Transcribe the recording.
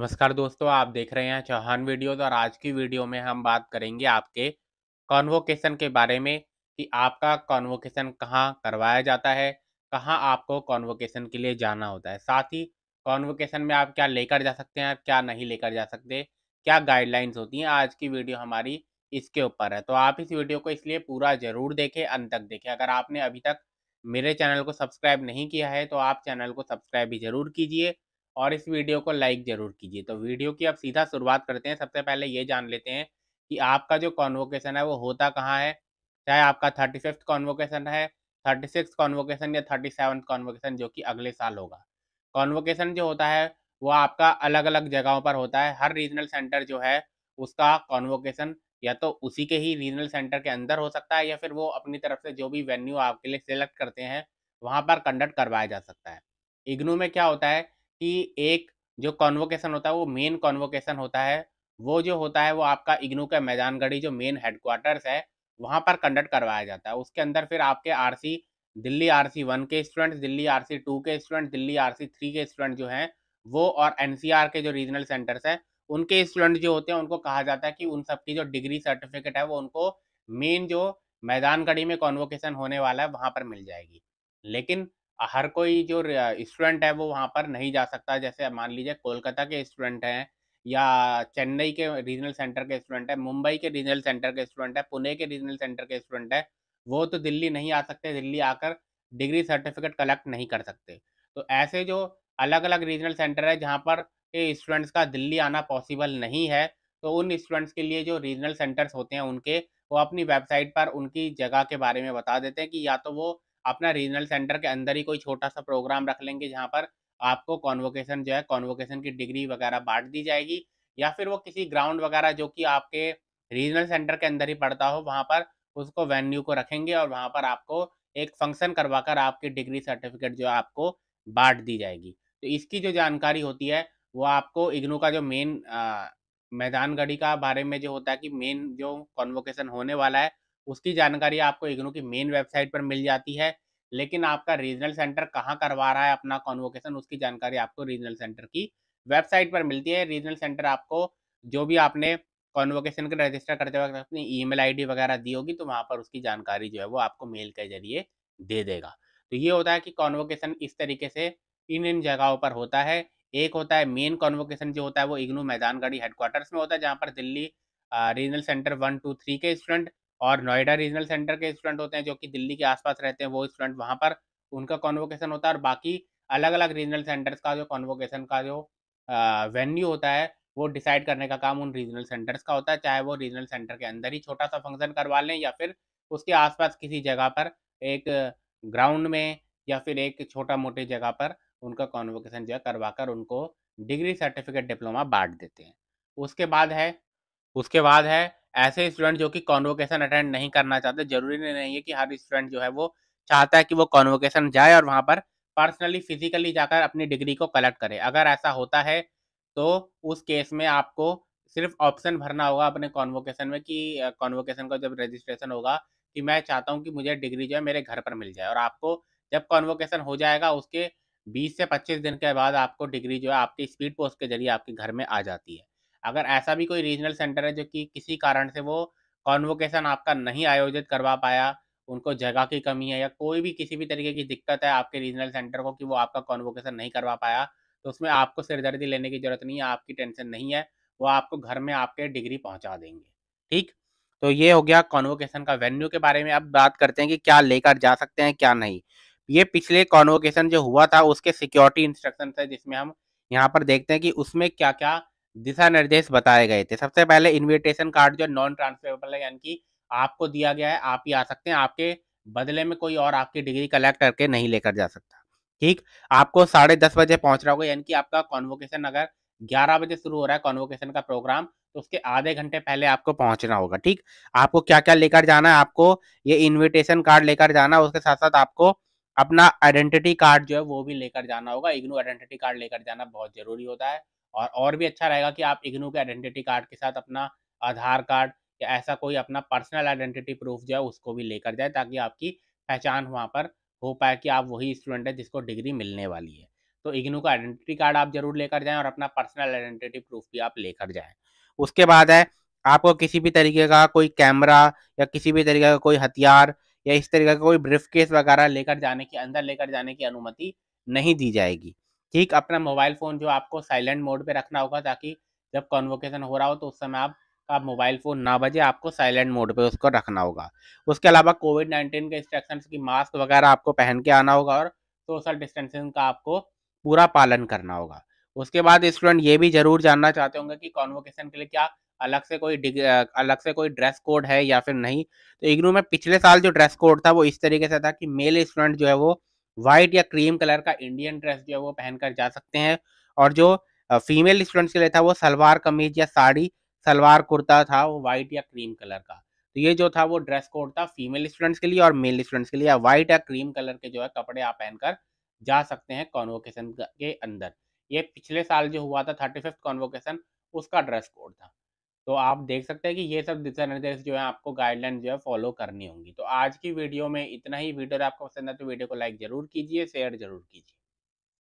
नमस्कार दोस्तों आप देख रहे हैं चौहान वीडियोज और आज की वीडियो में हम बात करेंगे आपके कॉन्वोकेशन के बारे में कि आपका कॉन्वोकेशन कहाँ करवाया जाता है कहाँ आपको कॉन्वोकेशन के लिए जाना होता है साथ ही कॉन्वोकेशन में आप क्या लेकर जा सकते हैं क्या नहीं लेकर जा सकते क्या गाइडलाइंस होती हैं आज की वीडियो हमारी इसके ऊपर है तो आप इस वीडियो को इसलिए पूरा ज़रूर देखें अंत तक देखें अगर आपने अभी तक मेरे चैनल को सब्सक्राइब नहीं किया है तो आप चैनल को सब्सक्राइब भी ज़रूर कीजिए और इस वीडियो को लाइक ज़रूर कीजिए तो वीडियो की अब सीधा शुरुआत करते हैं सबसे पहले ये जान लेते हैं कि आपका जो कॉन्वोकेशन है वो होता कहाँ है चाहे आपका थर्टी फिफ्थ कॉन्वोकेशन है थर्टी सिक्स कॉन्वोकेशन या थर्टी सेवन कॉन्वोकेशन जो कि अगले साल होगा कॉन्वोकेशन जो होता है वो आपका अलग अलग जगहों पर होता है हर रीजनल सेंटर जो है उसका कॉन्वोकेशन या तो उसी के ही रीजनल सेंटर के अंदर हो सकता है या फिर वो अपनी तरफ से जो भी वेन्यू आपके लिए सिलेक्ट करते हैं वहाँ पर कंडक्ट करवाया जा सकता है इग्नू में क्या होता है कि एक जो कॉन्वोकेशन होता है वो मेन कॉन्वोकेशन होता है वो जो होता है वो आपका इग्नू का मैदानगढ़ी जो मेन हेडक्वार्टर्स है वहाँ पर कंडक्ट करवाया जाता है उसके अंदर फिर आपके आर दिल्ली आर वन के स्टूडेंट्स दिल्ली आर टू के स्टूडेंट्स दिल्ली आर थ्री के स्टूडेंट जो हैं वो और एनसीआर के जो रीजनल सेंटर्स हैं उनके स्टूडेंट जो होते हैं उनको कहा जाता है कि उन सब की जो डिग्री सर्टिफिकेट है वो उनको मेन जो मैदानगढ़ी में कॉन्वोकेशन होने वाला है वहाँ पर मिल जाएगी लेकिन हर कोई जो स्टूडेंट है वो वहाँ पर नहीं जा सकता जैसे मान लीजिए कोलकाता के स्टूडेंट हैं या चेन्नई के रीजनल सेंटर के स्टूडेंट है मुंबई के रीजनल सेंटर के स्टूडेंट है पुणे के रीजनल सेंटर के स्टूडेंट है वो तो दिल्ली नहीं आ सकते दिल्ली आकर डिग्री सर्टिफिकेट कलेक्ट नहीं कर सकते तो ऐसे जो अलग अलग रीजनल सेंटर है जहाँ पर स्टूडेंट्स का दिल्ली आना पॉसिबल नहीं है तो उन स्टूडेंट्स के लिए जो रीजनल सेंटर्स होते हैं उनके वो अपनी वेबसाइट पर उनकी जगह के बारे में बता देते हैं कि या तो वो अपना रीजनल सेंटर के अंदर ही कोई छोटा सा प्रोग्राम रख लेंगे जहाँ पर आपको कॉन्वोकेशन जो है कॉन्वोकेशन की डिग्री वगैरह बांट दी जाएगी या फिर वो किसी ग्राउंड वगैरह जो कि आपके रीजनल सेंटर के अंदर ही पड़ता हो वहाँ पर उसको वेन्यू को रखेंगे और वहाँ पर आपको एक फंक्शन करवाकर आपकी डिग्री सर्टिफिकेट जो है आपको बांट दी जाएगी तो इसकी जो जानकारी होती है वो आपको इग्नू का जो मेन मैदान गढ़ी का बारे में जो होता है कि मेन जो कॉन्वोकेशन होने वाला है उसकी जानकारी आपको इग्नू की मेन वेबसाइट पर मिल जाती है लेकिन आपका रीजनल सेंटर कहाँ करवा रहा है अपना कॉन्वोकेशन उसकी जानकारी आपको रीजनल सेंटर की वेबसाइट पर मिलती है रीजनल सेंटर आपको जो भी आपने कॉन्वोकेशन के रजिस्टर करते वक्त अपनी ईमेल आईडी वगैरह दी होगी तो वहाँ पर उसकी जानकारी जो है वो आपको मेल के जरिए दे देगा तो ये होता है कि कॉन्वोकेशन इस तरीके से इन इन जगहों पर होता है एक होता है मेन कॉन्वोकेशन जो होता है वो इग्नू मैदानगढ़ी हेडक्वार्टर्स में होता है जहाँ पर Delhi regional centre one two three के स्टूडेंट और नोएडा रीजनल सेंटर के स्टूडेंट होते हैं जो कि दिल्ली के आसपास रहते हैं वो स्टूडेंट वहाँ पर उनका कॉन्वोकेशन होता है और बाकी अलग अलग रीजनल सेंटर्स का जो कॉन्वोकेशन का जो वेन्यू होता है वो डिसाइड करने का काम उन रीजनल सेंटर्स का होता है चाहे वो रीजनल सेंटर के अंदर ही छोटा सा फंक्शन करवा लें या फिर उसके आसपास किसी जगह पर एक ग्राउंड में या फिर एक छोटा मोटी जगह पर उनका कॉन्वोकेशन जो है करवा कर उनको डिग्री सर्टिफिकेट डिप्लोमा बांट देते हैं उसके बाद है उसके बाद है ऐसे स्टूडेंट जो कि कॉन्वोकेशन अटेंड नहीं करना चाहते जरूरी नहीं है कि हर स्टूडेंट जो है वो चाहता है कि वो कॉन्वोकेशन जाए और वहाँ पर पर्सनली फिजिकली जाकर अपनी डिग्री को कलेक्ट करे अगर ऐसा होता है तो उस केस में आपको सिर्फ ऑप्शन भरना होगा अपने कॉन्वोकेशन में कि कॉन्वोकेशन का जब रजिस्ट्रेशन होगा कि मैं चाहता हूँ कि मुझे डिग्री जो है मेरे घर पर मिल जाए और आपको जब कॉन्वोकेशन हो जाएगा उसके 20 से 25 दिन के बाद आपको डिग्री जो है आपकी स्पीड पोस्ट के जरिए आपके घर में आ जाती है अगर ऐसा भी कोई रीजनल सेंटर है जो कि किसी कारण से वो कॉन्वोकेशन आपका नहीं आयोजित करवा पाया उनको जगह की कमी है या कोई भी किसी भी तरीके की दिक्कत है आपके रीजनल सेंटर को कि वो आपका कॉन्वोकेशन नहीं करवा पाया तो उसमें आपको सिरदर्दी लेने की जरूरत नहीं है आपकी टेंशन नहीं है वो आपको घर में आपके डिग्री पहुंचा देंगे ठीक तो ये हो गया कॉन्वोकेशन का वेन्यू के बारे में अब बात करते हैं कि क्या लेकर जा सकते हैं क्या नहीं ये पिछले कॉन्वोकेशन जो हुआ था उसके सिक्योरिटी इंस्ट्रक्शन है जिसमें हम यहाँ पर देखते हैं कि उसमें क्या क्या दिशा निर्देश बताए गए थे सबसे पहले इन्विटेशन कार्ड जो नॉन ट्रांसफरेबल है यानी कि आपको दिया गया है आप ही आ सकते हैं आपके बदले में कोई और आपकी डिग्री कलेक्ट करके नहीं लेकर जा सकता ठीक आपको साढ़े दस बजे पहुंच रहा होगा यानी कि आपका कॉन्वोकेशन अगर ग्यारह बजे शुरू हो रहा है कॉन्वोकेशन का प्रोग्राम तो उसके आधे घंटे पहले आपको पहुंचना होगा ठीक आपको क्या क्या लेकर जाना है आपको ये इन्विटेशन कार्ड लेकर जाना उसके साथ साथ आपको अपना आइडेंटिटी कार्ड जो है वो भी लेकर जाना होगा इग्नू आइडेंटिटी कार्ड लेकर जाना बहुत जरूरी होता है और और भी अच्छा रहेगा कि आप इग्नू के आइडेंटिटी कार्ड के साथ अपना आधार कार्ड या ऐसा कोई अपना पर्सनल आइडेंटिटी प्रूफ जो है उसको भी लेकर जाए ताकि आपकी पहचान वहाँ पर हो पाए कि आप वही स्टूडेंट है जिसको डिग्री मिलने वाली है तो इग्नू का आइडेंटिटी कार्ड आप जरूर लेकर जाएं और अपना पर्सनल आइडेंटिटी प्रूफ भी आप लेकर जाएं उसके बाद है आपको किसी भी तरीके का कोई कैमरा या किसी भी तरीके का कोई हथियार या इस तरीके का कोई ब्रीफ केस वगैरह लेकर जाने की अंदर लेकर जाने की अनुमति नहीं दी जाएगी ठीक अपना मोबाइल फ़ोन जो आपको साइलेंट मोड पे रखना होगा ताकि जब कॉन्वोकेशन हो रहा हो तो उस समय आपका मोबाइल फ़ोन ना बजे आपको साइलेंट मोड पे उसको रखना होगा उसके अलावा कोविड नाइन्टीन के इंस्ट्रक्शन की मास्क वगैरह आपको पहन के आना होगा और सोशल डिस्टेंसिंग का आपको पूरा पालन करना होगा उसके बाद स्टूडेंट ये भी ज़रूर जानना चाहते होंगे कि कॉन्वोकेशन के लिए क्या अलग से कोई अलग से कोई ड्रेस कोड है या फिर नहीं तो इग्नू में पिछले साल जो ड्रेस कोड था वो इस तरीके से था कि मेल स्टूडेंट जो है वो व्हाइट या क्रीम कलर का इंडियन ड्रेस जो है वो पहनकर जा सकते हैं और जो फीमेल स्टूडेंट्स के लिए था वो सलवार कमीज या साड़ी सलवार कुर्ता था वो व्हाइट या क्रीम कलर का तो ये जो था वो ड्रेस कोड था फीमेल स्टूडेंट्स के लिए और मेल स्टूडेंट्स के लिए व्हाइट या क्रीम कलर के जो है कपड़े आप पहनकर जा सकते हैं कॉन्वोकेशन के अंदर ये पिछले साल जो हुआ था थर्टी फिफ्थ कॉन्वोकेशन उसका ड्रेस कोड था तो आप देख सकते हैं कि ये सब दिशा निर्देश जो है आपको गाइडलाइन जो है फॉलो करनी होंगी तो आज की वीडियो में इतना ही वीडियो आपको पसंद है तो वीडियो को लाइक जरूर कीजिए शेयर जरूर कीजिए